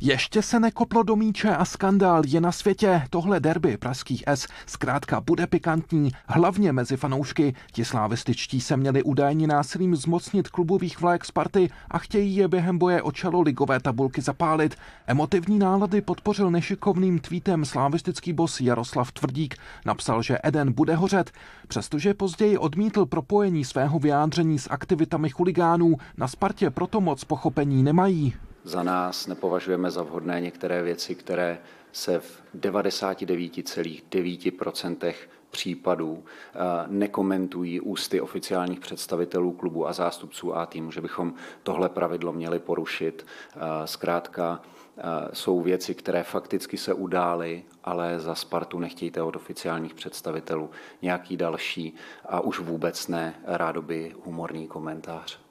Ještě se nekoplo do míče a skandál je na světě. Tohle derby pražských S zkrátka bude pikantní, hlavně mezi fanoušky. Ti slávističtí se měli údajně násilím zmocnit klubových vlajek Sparty a chtějí je během boje o čelo ligové tabulky zapálit. Emotivní nálady podpořil nešikovným tweetem slávistický bos Jaroslav Tvrdík. Napsal, že Eden bude hořet. Přestože později odmítl propojení svého vyjádření s aktivitami chuligánů, na Spartě proto moc pochopení nemají za nás, nepovažujeme za vhodné některé věci, které se v 99,9% případů eh, nekomentují ústy oficiálních představitelů klubu a zástupců A týmu, že bychom tohle pravidlo měli porušit. Eh, zkrátka eh, jsou věci, které fakticky se udály, ale za Spartu nechtějte od oficiálních představitelů nějaký další a už vůbec ne rádoby humorný komentář.